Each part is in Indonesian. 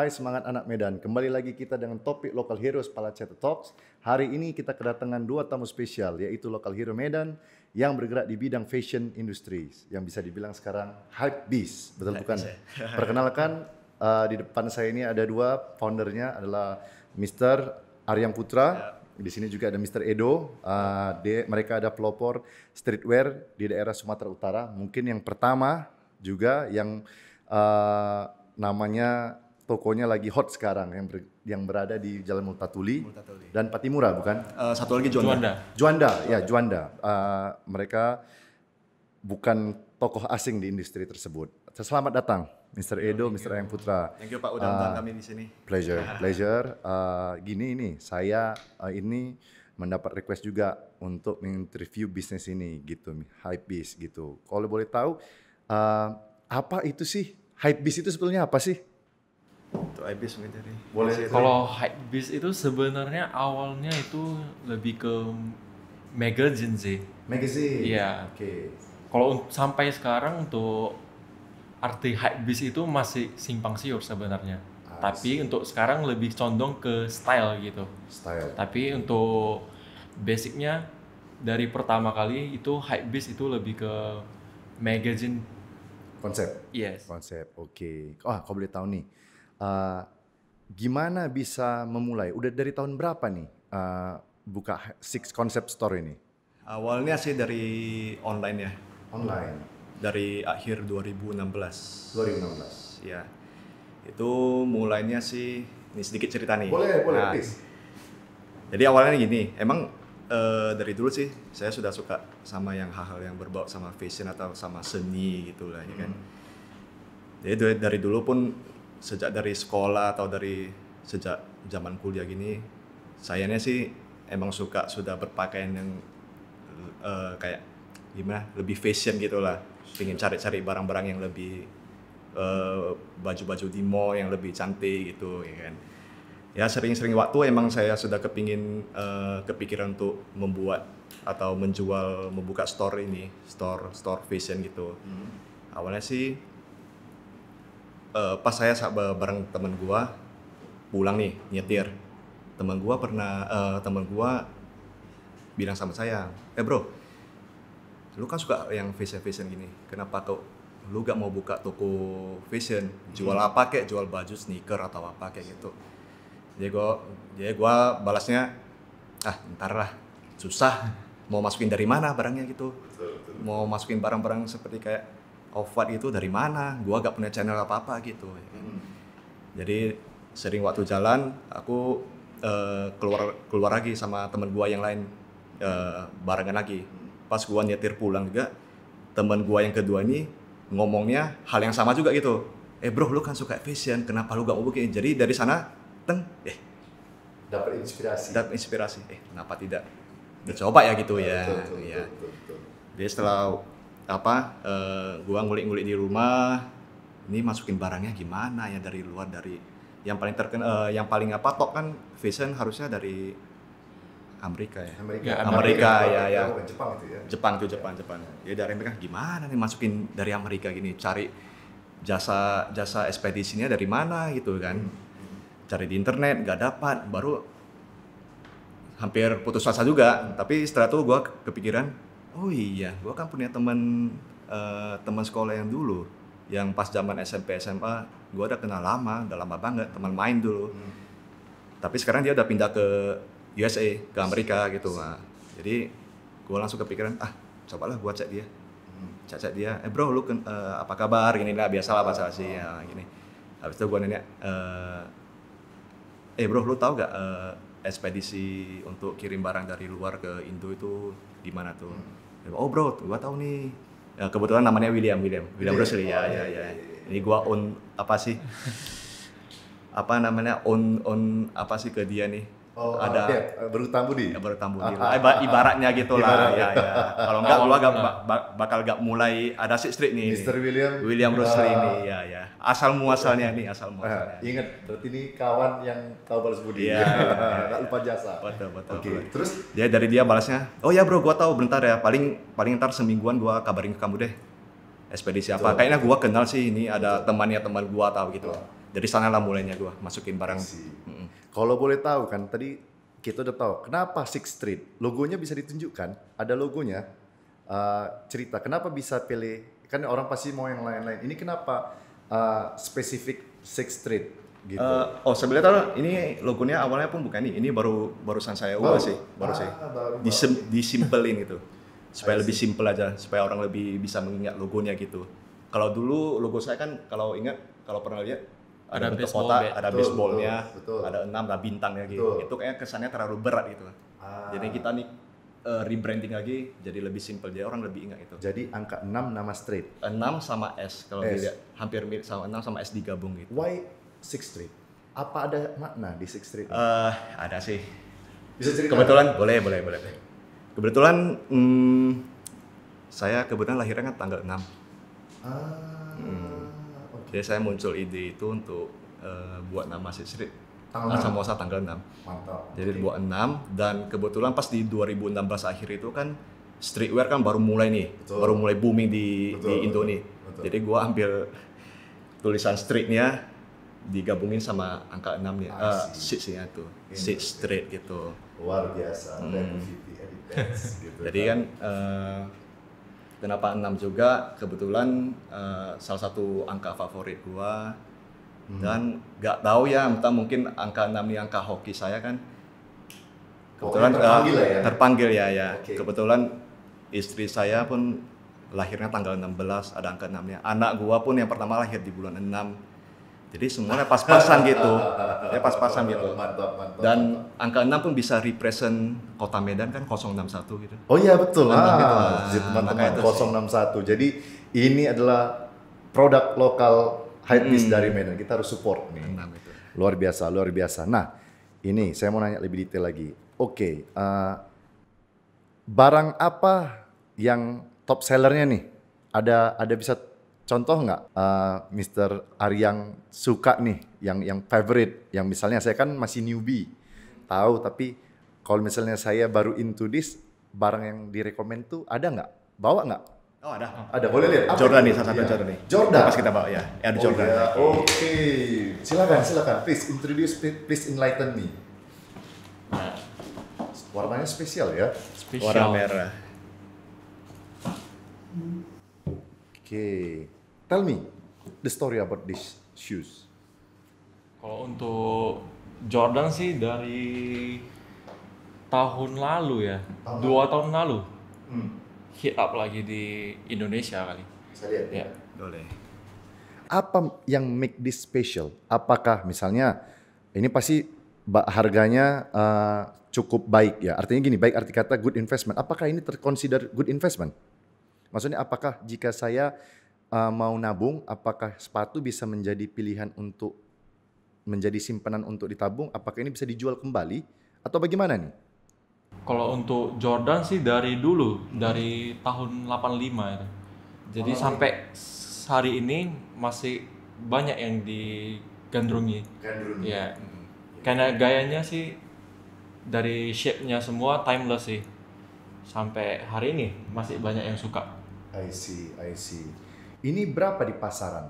Hai semangat anak Medan, kembali lagi kita dengan topik Local Heroes Palacete Talks. Hari ini kita kedatangan dua tamu spesial, yaitu Local Hero Medan yang bergerak di bidang fashion industries, yang bisa dibilang sekarang hype beast, betul hype bukan? Ya. Perkenalkan, uh, di depan saya ini ada dua, foundernya adalah Mr. Aryang Putra, ya. di sini juga ada Mr. Edo, uh, eh, de, mereka ada pelopor streetwear di daerah Sumatera Utara. Mungkin yang pertama juga yang uh, namanya tokonya lagi hot sekarang yang ber, yang berada di Jalan Multatuli, Multatuli. dan Patimura bukan? Uh, satu lagi Juanda. Juanda, Juanda, ya Juanda. Uh, mereka bukan tokoh asing di industri tersebut. Selamat datang, Mr. Oh, Edo, oh, Mr. Ayang Putra. Thank you Pak udah uh, kami di sini. Pleasure, pleasure. Uh, gini ini, saya uh, ini mendapat request juga untuk menginterview bisnis ini gitu, bis gitu. Kalau boleh tahu, uh, apa itu sih Hypebeast itu sebetulnya apa sih? Untuk beast mungkin jadi. Boleh. Kalau high beast itu sebenarnya awalnya itu lebih ke magazine sih. Magazine. Iya. Oke. Okay. Kalau sampai sekarang untuk arti high beast itu masih simpang siur sebenarnya. Ah, Tapi untuk sekarang lebih condong ke style gitu. Style. Tapi untuk basicnya dari pertama kali itu high beast itu lebih ke magazine konsep. Yes. Konsep. Oke. Okay. Oh, kau boleh tahu nih uh, gimana bisa memulai? Udah dari tahun berapa nih uh, buka Six Concept Store ini? Awalnya sih dari online ya. Online. Dari akhir 2016. 2016. Ya. Itu mulainya sih ini sedikit cerita nih. Boleh, boleh, nah, Jadi awalnya gini, emang uh, dari dulu sih saya sudah suka sama yang hal-hal yang berbau sama fashion atau sama seni gitu lah ya kan. Hmm. Jadi dari dulu pun sejak dari sekolah atau dari sejak zaman kuliah gini sayangnya sih emang suka sudah berpakaian yang uh, kayak gimana lebih fashion gitulah pingin cari-cari barang-barang yang lebih eh, baju-baju uh, di mall yang lebih cantik gitu ya kan ya sering-sering waktu emang saya sudah kepingin uh, kepikiran untuk membuat atau menjual membuka store ini store store fashion gitu hmm. awalnya sih uh, pas saya bareng teman gua pulang nih nyetir teman gua pernah uh, eh, teman gua bilang sama saya eh bro lu kan suka yang fashion fashion gini kenapa kok lu gak mau buka toko fashion jual hmm. apa kek jual baju sneaker atau apa kayak gitu jadi gue jadi gue balasnya ah ntar lah susah mau masukin dari mana barangnya gitu mau masukin barang-barang seperti kayak Kofat oh, itu dari mana gua gak punya channel apa apa gitu jadi sering waktu jalan aku uh, keluar keluar lagi sama temen gua yang lain uh, barengan lagi pas gua nyetir pulang juga temen gua yang kedua ini ngomongnya hal yang sama juga gitu eh bro lu kan suka fashion kenapa lu gak mau bikin jadi dari sana teng eh dapat inspirasi dapat inspirasi eh kenapa tidak udah coba ya gitu ya betul, betul, iya. betul, betul. jadi setelah apa uh, gua ngulik-ngulik di rumah ini masukin barangnya gimana ya dari luar dari yang paling terken uh, yang paling apa tok kan fashion harusnya dari Amerika ya. Amerika, ya, Amerika, Amerika ya, ya. Jepang itu ya. Jepang tuh Jepang, ya. Jepang. Ya dari Amerika gimana nih masukin dari Amerika gini cari jasa jasa ekspedisinya dari mana gitu kan. Hmm. Cari di internet nggak dapat, baru hampir putus asa juga. Tapi setelah itu gua kepikiran oh iya gue kan punya teman uh, eh, teman sekolah yang dulu yang pas zaman SMP SMA gue udah kenal lama udah lama banget teman main dulu hmm. tapi sekarang dia udah pindah ke USA ke Amerika gitu nah. jadi gue langsung kepikiran ah cobalah gue cek dia hmm. cek cek dia eh bro lu ken, uh, apa kabar gini lah lah bahasa oh, sih oh. ya, gini habis itu gue nanya eh, eh bro lu tau gak uh, ekspedisi untuk kirim barang dari luar ke Indo itu di mana tuh hmm oh bro gua tahu nih ya, kebetulan namanya William William William yeah. Rosli ya, oh, ya, iya, ya, ya, ya ini iya. gua on apa sih apa namanya on on apa sih ke dia nih Oh, ada iya. eh, ya, berhutang budi. Ya, berhutang budi. Ah, ah, ibaratnya ah. gitu lah. Ya, ya. Kalau enggak gua gak, bakal gak mulai ada Six Street nih. Mr. William. William Russell uh, ah. ini ya ya. Asal muasalnya nih, asal ah, muasalnya. Uh, ingat, berarti ini kawan yang tahu balas budi. Iya. ya, lupa jasa. Betul, betul. Oke. Okay. Terus dia dari dia balasnya, "Oh ya bro, gua tahu bentar ya. Paling paling ntar semingguan gua kabarin ke kamu deh." Ekspedisi apa? Kayaknya gua kenal sih ini ada temannya teman gua tahu gitu. dari sana sanalah mulainya gua masukin barang. Si. Hmm kalau boleh tahu kan tadi kita udah tahu kenapa Six Street logonya bisa ditunjukkan, ada logonya. Uh, cerita kenapa bisa pilih kan orang pasti mau yang lain-lain. Ini kenapa uh, spesifik Six Street gitu? Uh, oh sebenarnya tahu ini logonya awalnya pun bukan ini, ini baru barusan saya ubah sih, baru sih ah, disimpelin gitu supaya lebih simple aja supaya orang lebih bisa mengingat logonya gitu. Kalau dulu logo saya kan kalau ingat kalau pernah lihat ada, ada bentuk kota, ada betul, baseballnya, betul, betul. ada enam, lah bintangnya gitu. Betul. Itu kayaknya kesannya terlalu berat gitu. Ah. Jadi kita nih uh, rebranding lagi jadi lebih simple jadi orang lebih ingat itu. Jadi angka 6 nama street. 6 sama S kalau dilihat hampir mirip sama 6 sama S digabung gitu. Why Six street? Apa ada makna di Six street? Eh uh, ada sih. Bisa cerita. Kebetulan boleh boleh boleh. Kebetulan hmm, saya kebetulan lahirnya kan tanggal 6. Ah. Hmm jadi saya muncul ide itu untuk uh, buat nama Sisri tanggal Samosa tanggal 6. Mantap. Jadi buat enam dan kebetulan pas di 2016 akhir itu kan streetwear kan baru mulai nih, betul. baru mulai booming di betul, di Indonesia Betul. Jadi gua ambil tulisan streetnya digabungin sama angka 6 nih, ah, uh, six nya tuh, six street gitu. Luar biasa, hmm. gitu. Jadi kan uh, Kenapa apa 6 juga kebetulan uh, salah satu angka favorit gua hmm. dan nggak tahu ya entah mungkin angka enam ini angka hoki saya kan kebetulan oh, terpanggil uh, ya terpanggil ya ya okay. kebetulan istri saya pun lahirnya tanggal 16 ada angka enamnya anak gua pun yang pertama lahir di bulan enam jadi semuanya pas-pasan gitu. Ya pas-pasan gitu. Dan angka 6 pun bisa represent Kota Medan kan 061 gitu. Oh iya betul. Ah, teman-teman gitu. ah, 061. Jadi ini adalah produk lokal high hmm. dari Medan. Kita harus support nih. Luar biasa, luar biasa. Nah, ini saya mau nanya lebih detail lagi. Oke, okay, uh, eh, barang apa yang top sellernya nih? Ada ada bisa contoh nggak uh, eh, Mr. Aryang suka nih yang yang favorite yang misalnya saya kan masih newbie tahu tapi kalau misalnya saya baru into this barang yang direkomend tuh ada nggak bawa nggak Oh ada. ada, boleh lihat. Jordan nih, salah satu iya. Jordan nih. Jordan. Pas kita bawa iya. ya. Ada oh, Jordan. Ya. Oke. Okay. Silakan, silakan. Please introduce please enlighten me. Nah. Warnanya spesial ya. Spesial. Warna merah. Oke. Okay. Tell me the story about these shoes. Kalau untuk Jordan sih dari tahun lalu ya, tahun dua lalu. tahun lalu hmm. hit up lagi di Indonesia kali. Bisa lihat ya. ya. Boleh. Apa yang make this special? Apakah misalnya ini pasti harganya uh, cukup baik ya? Artinya gini, baik arti kata good investment. Apakah ini terkonsider good investment? Maksudnya apakah jika saya uh, mau nabung, apakah sepatu bisa menjadi pilihan untuk menjadi simpanan untuk ditabung? Apakah ini bisa dijual kembali atau bagaimana nih? Kalau untuk Jordan sih dari dulu, hmm. dari tahun 85 itu. Jadi oh. sampai hari ini masih banyak yang digandrungi. Gandrungi. Ya. Hmm. Iya. Karena gayanya sih dari shape-nya semua timeless sih. Sampai hari ini masih banyak yang suka. I see, I see. Ini berapa di pasaran?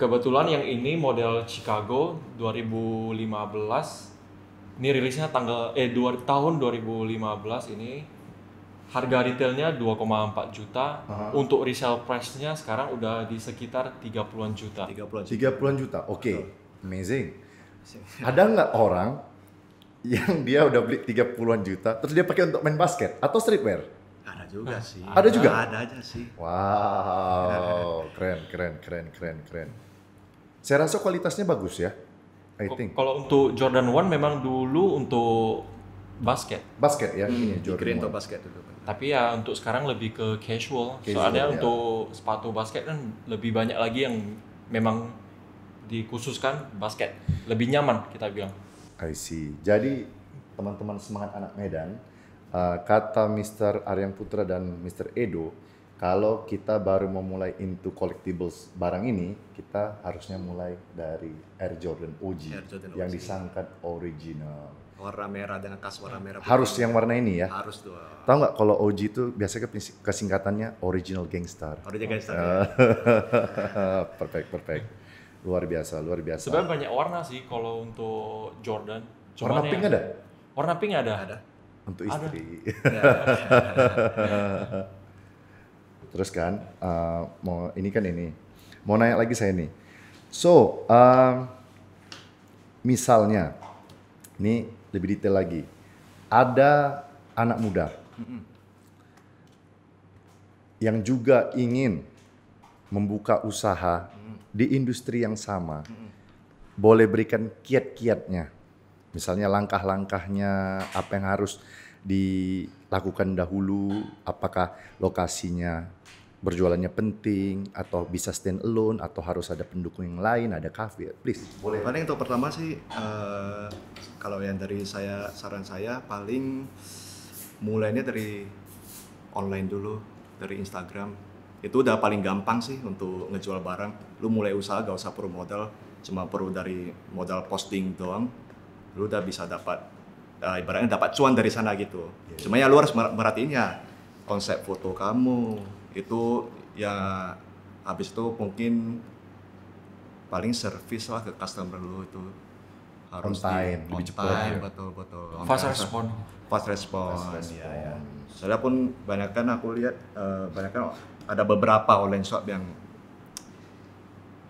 Kebetulan yang ini model Chicago 2015. Ini rilisnya tanggal eh dua, tahun 2015 ini harga retailnya 2,4 juta. Aha. Untuk resell price-nya sekarang udah di sekitar 30-an juta. 30-an juta. 30-an juta. Oke. Okay. Amazing. Ada nggak orang yang dia udah beli 30-an juta terus dia pakai untuk main basket atau streetwear? Ada juga nah, sih. Ada juga? Ada aja sih. Wow, keren, keren, keren, keren, keren. Saya rasa kualitasnya bagus ya. I think. Kalau untuk Jordan One memang dulu untuk basket. Basket ya, hmm, ini Jordan One. basket dulu. Tapi ya untuk sekarang lebih ke casual. casual Soalnya ya. untuk sepatu basket kan lebih banyak lagi yang memang dikhususkan basket. Lebih nyaman kita bilang. I see. Jadi teman-teman semangat anak Medan, Eh, kata Mr. Aryan Putra dan Mr. Edo, kalau kita baru memulai into collectibles barang ini, kita harusnya mulai dari Air Jordan OG, Air Jordan OG. yang disangkat original. Warna merah dengan kas warna nah, merah. Harus yang warna ini ya. Harus tuh. Tahu nggak kalau OG itu biasanya kesingkatannya original gangster. Original oh, gangster. Oh. Ya. perfect, perfect. Luar biasa, luar biasa. Sebenarnya banyak warna sih kalau untuk Jordan. Cuman warna pink ada? Warna pink ada. Ada untuk istri. Ya, ya, ya. Terus kan, uh, mau ini kan ini, mau naik lagi saya nih. So, uh, misalnya, ini lebih detail lagi, ada anak muda yang juga ingin membuka usaha di industri yang sama, boleh berikan kiat-kiatnya Misalnya langkah-langkahnya, apa yang harus dilakukan dahulu, apakah lokasinya berjualannya penting atau bisa stand alone atau harus ada pendukung yang lain ada kafe? please boleh paling untuk pertama sih uh, kalau yang dari saya saran saya paling mulainya dari online dulu dari Instagram itu udah paling gampang sih untuk ngejual barang lu mulai usaha gak usah perlu modal cuma perlu dari modal posting doang lu udah bisa dapat uh, ibaratnya dapat cuan dari sana gitu. Yeah. Cuma ya iya. lu harus ya konsep foto kamu itu ya habis itu mungkin paling service lah ke customer lu itu harus on time, di, on lebih time, ya. betul betul. Fast respon. Fast respon. Fast Ya, ya. saya pun banyak kan aku lihat uh, banyak kan ada beberapa online shop yang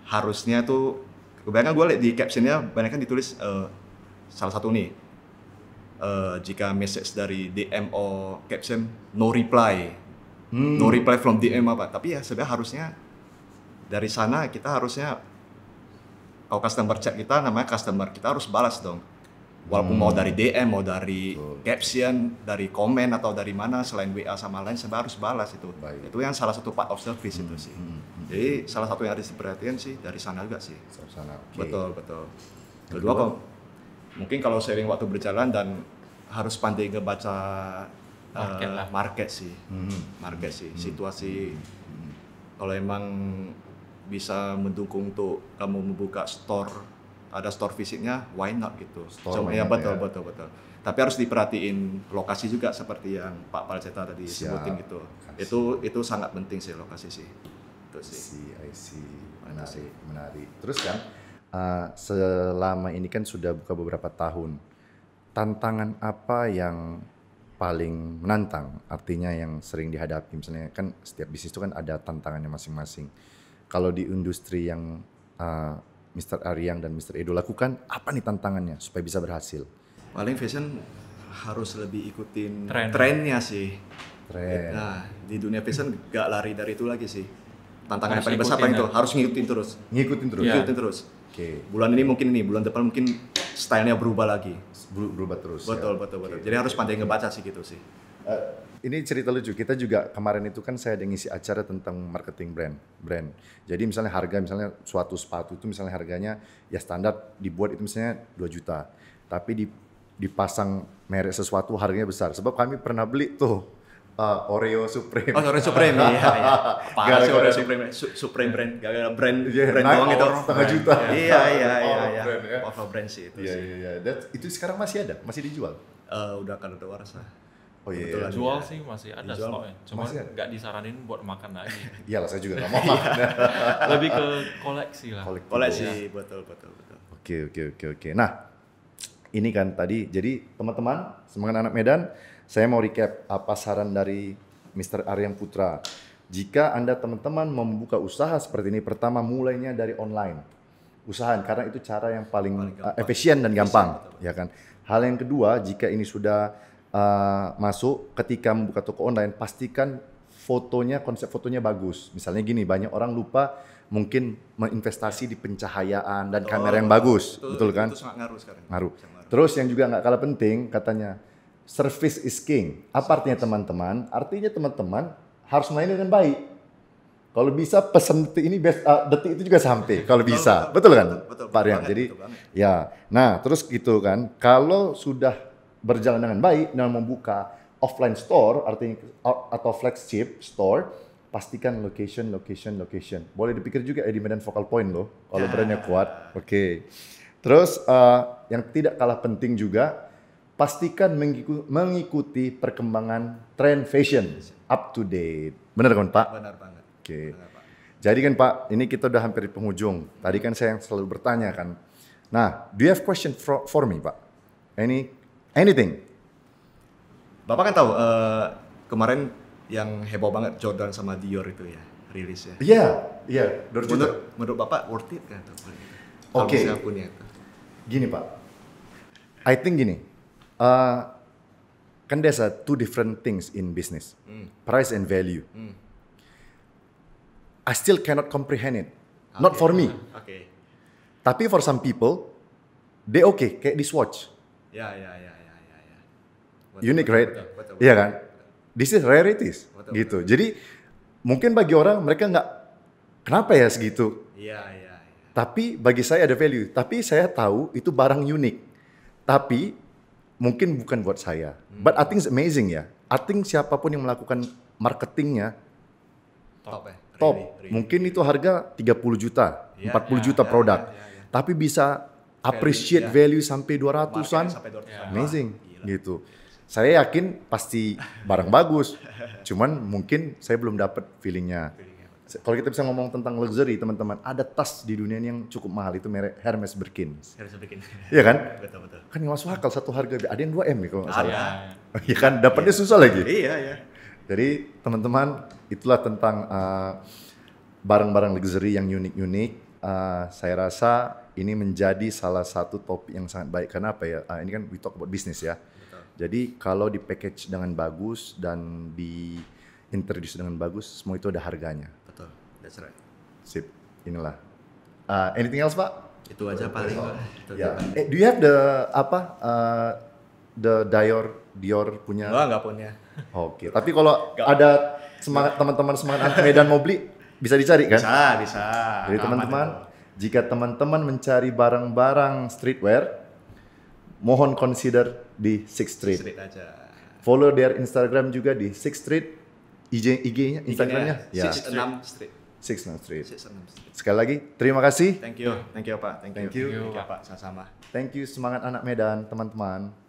harusnya tuh kebanyakan gue lihat di captionnya banyak kan ditulis uh, Salah satu nih, uh, jika message dari DM or caption no reply, hmm. no reply from DM apa. Tapi ya sebenarnya harusnya dari sana kita harusnya kalau customer chat kita namanya customer kita harus balas dong. Walaupun hmm. mau dari DM, mau dari Betul. caption, dari komen atau dari mana selain WA sama lain, sebenarnya harus balas itu. Baik. Itu yang salah satu part of service hmm. itu sih. Hmm, hmm, hmm. Jadi salah satu yang harus diperhatiin sih dari sana juga sih. sana. Okay. Betul betul. Kedua, Kedua mungkin kalau sering waktu berjalan dan harus pandai ngebaca eh, market, uh, market sih hmm. market sih hmm. situasi hmm. kalau emang bisa mendukung untuk kamu membuka store ada store fisiknya why not gitu store cuma ya betul, ya betul betul betul tapi harus diperhatiin lokasi juga seperti yang Pak Palceta tadi Siap. sebutin gitu Kasih. itu itu sangat penting sih lokasi sih itu sih I see, I see. menarik menarik terus kan uh, selama ini kan sudah buka beberapa tahun. Tantangan apa yang paling menantang? Artinya yang sering dihadapi misalnya kan setiap bisnis itu kan ada tantangannya masing-masing. Kalau di industri yang uh, eh, Mr. Aryang dan Mr. Edo lakukan, apa nih tantangannya supaya bisa berhasil? Paling fashion harus lebih ikutin Trend. trennya sih. Trend. Nah, di dunia fashion gak lari dari itu lagi sih. tantangannya paling besar apa itu ya. harus ngikutin terus. Ngikutin terus. Ya. Ngikutin terus okay. bulan ini mungkin ini bulan depan mungkin stylenya berubah lagi berubah terus betul ya? betul betul okay. jadi harus pandai ngebaca sih gitu sih uh, ini cerita lucu. Kita juga kemarin itu kan saya ada ngisi acara tentang marketing brand, brand. Jadi misalnya harga misalnya suatu sepatu itu misalnya harganya ya standar dibuat itu misalnya 2 juta. Tapi dipasang merek sesuatu harganya besar. Sebab kami pernah beli tuh uh, Oreo Supreme. Oh, Oreo Supreme. iya, iya. Parah sih Oreo Supreme. Su Supreme brand, gak ada brand, yeah, brand doang itu. Setengah juta. Iya, iya, iya. All iya. brand, ya. brand sih itu yeah, sih. Iya, iya, iya. Itu sekarang masih ada? Masih dijual? Uh, udah kan udah warsa. Oh iya, yeah, iya, Jual ya. sih masih ada stoknya. Cuma gak disaranin buat makan lagi. Iyalah saya juga nggak mau iya. makan. Lebih ke koleksi lah. Koleksi, koleksi betul betul betul. Oke oke oke oke. Nah ini kan tadi jadi teman-teman semangat anak Medan saya mau recap apa saran dari Mr. Aryang Putra. Jika Anda teman-teman membuka usaha seperti ini, pertama mulainya dari online. usaha, karena itu cara yang paling, paling eh, efisien dan gampang, efisien, ya kan. Hal yang kedua, jika ini sudah uh, masuk ketika membuka toko online, pastikan fotonya konsep fotonya bagus. Misalnya gini, banyak orang lupa mungkin menginvestasi di pencahayaan dan oh, kamera yang bagus, itu, betul kan? Itu sangat ngaruh sekarang. Ngaruh. Terus yang juga nggak kalah penting katanya Service is king. Apa artinya teman-teman? Artinya teman-teman harus melayani dengan baik. Kalau bisa pesan detik ini best, uh, detik itu juga sampai kalau bisa. Betul, betul, betul kan? Betul, betul, Pak Rian. Jadi betul ya. Nah, terus gitu kan. Kalau sudah berjalan dengan baik dan membuka offline store artinya eh, atau flagship store pastikan location location location. Boleh dipikir juga eh, di Medan Focal Point loh kalau ya. brandnya kuat. Oke. Okay. Terus uh, yang tidak kalah penting juga pastikan mengikuti perkembangan tren fashion up to date. Benar kan Pak? Benar banget. Oke. Okay. Jadi kan Pak, ini kita udah hampir di penghujung. Tadi kan saya yang selalu bertanya kan. Nah, do you have question for, for me Pak? Any anything? Bapak kan tahu uh, kemarin yang heboh banget Jordan sama Dior itu ya rilisnya. Iya, iya. menurut, menurut Bapak worth it kan? Oke. Okay. Gini Pak, I think gini, uh, kan there's a two different things in business, mm. price and value. Mm. I still cannot comprehend it, okay. not for me. Okay. Tapi for some people, they okay kayak this watch. Ya ya ya ya ya. ya. Unique, right? Iya kan? This is rarities, what gitu. What Jadi mungkin bagi orang mereka nggak kenapa ya segitu. Iya iya. Ya. Tapi bagi saya ada value. Tapi saya tahu itu barang unik. Tapi mungkin bukan buat saya. Hmm. But I think it's amazing ya. I think siapapun yang melakukan marketingnya top, top. Eh. Really, top. Really, really. mungkin itu harga 30 juta, yeah, 40 yeah, juta yeah, produk. Yeah, yeah, yeah. Tapi bisa appreciate yeah. value sampai 200-an. 200 yeah. Amazing Gila. gitu. Saya yakin pasti barang bagus. Cuman mungkin saya belum dapat feelingnya. Feeling kalau kita bisa ngomong tentang luxury, teman-teman, ada tas di dunia ini yang cukup mahal itu merek Hermes Birkin. Hermes Birkin. Iya kan? Betul betul. Kan yang masuk akal satu harga, ada yang 2 m ya, kalau nggak salah. Oh, iya kan, dapatnya iya. susah lagi. Iya iya. Jadi teman-teman, itulah tentang barang eh, barang-barang luxury yang unik-unik. Uh, saya rasa ini menjadi salah satu topik yang sangat baik. Karena apa ya? Uh, ini kan we talk about bisnis ya. Betul. Jadi kalau di package dengan bagus dan di introduce dengan bagus, semua itu ada harganya. That's right. Sip. Inilah. Uh, anything else, Pak? Itu aja paling. Oh. Itu yeah. eh, do you have the apa uh, the Dior Dior punya? Enggak, enggak punya. Oke. Okay. Tapi kalau ada semangat teman-teman semangat Medan mau beli bisa dicari kan? Bisa, bisa. Jadi teman-teman, jika teman-teman mencari barang-barang streetwear, mohon consider di Six Street. Street aja. Follow their Instagram juga di Six Street, IG, ig Instagramnya. IG ya. Street. Six North Street. Sekali lagi, terima kasih. Thank you. Thank you, Pak. Thank, you. Thank you, Thank you Pak. Sama-sama. Thank you semangat anak Medan, teman-teman.